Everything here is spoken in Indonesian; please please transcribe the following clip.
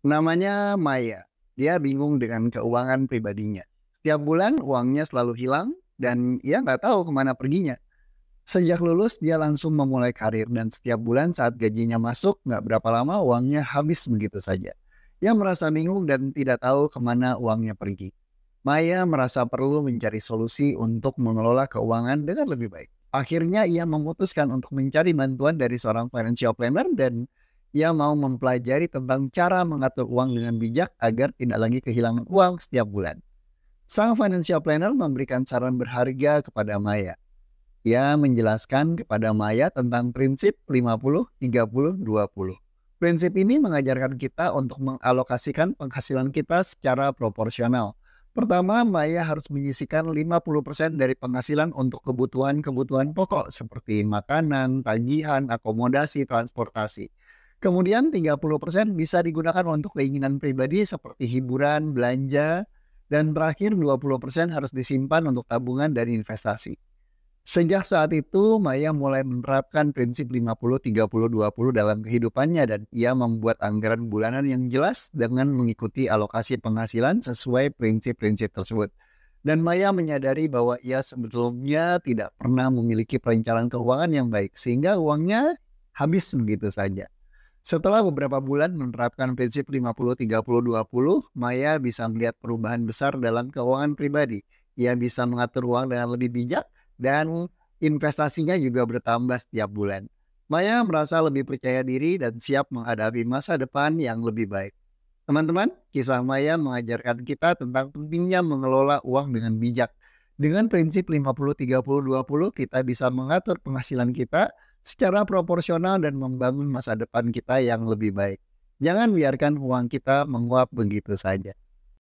Namanya Maya. Dia bingung dengan keuangan pribadinya. Setiap bulan uangnya selalu hilang dan ia nggak tahu kemana perginya. Sejak lulus, dia langsung memulai karir dan setiap bulan saat gajinya masuk, nggak berapa lama uangnya habis begitu saja. Ia merasa bingung dan tidak tahu kemana uangnya pergi. Maya merasa perlu mencari solusi untuk mengelola keuangan dengan lebih baik. Akhirnya ia memutuskan untuk mencari bantuan dari seorang financial planner dan ia mau mempelajari tentang cara mengatur uang dengan bijak agar tidak lagi kehilangan uang setiap bulan. Sang financial planner memberikan saran berharga kepada Maya. Ia menjelaskan kepada Maya tentang prinsip 50-30-20. Prinsip ini mengajarkan kita untuk mengalokasikan penghasilan kita secara proporsional. Pertama, Maya harus menyisikan 50% dari penghasilan untuk kebutuhan-kebutuhan pokok seperti makanan, tagihan, akomodasi, transportasi. Kemudian 30% bisa digunakan untuk keinginan pribadi seperti hiburan, belanja, dan terakhir 20% harus disimpan untuk tabungan dan investasi. Sejak saat itu, Maya mulai menerapkan prinsip 50-30-20 dalam kehidupannya dan ia membuat anggaran bulanan yang jelas dengan mengikuti alokasi penghasilan sesuai prinsip-prinsip tersebut. Dan Maya menyadari bahwa ia sebelumnya tidak pernah memiliki perencanaan keuangan yang baik sehingga uangnya habis begitu saja. Setelah beberapa bulan menerapkan prinsip 50-30-20, Maya bisa melihat perubahan besar dalam keuangan pribadi. Ia bisa mengatur uang dengan lebih bijak dan investasinya juga bertambah setiap bulan. Maya merasa lebih percaya diri dan siap menghadapi masa depan yang lebih baik. Teman-teman, kisah Maya mengajarkan kita tentang pentingnya mengelola uang dengan bijak. Dengan prinsip 50-30-20, kita bisa mengatur penghasilan kita secara proporsional dan membangun masa depan kita yang lebih baik. Jangan biarkan uang kita menguap begitu saja.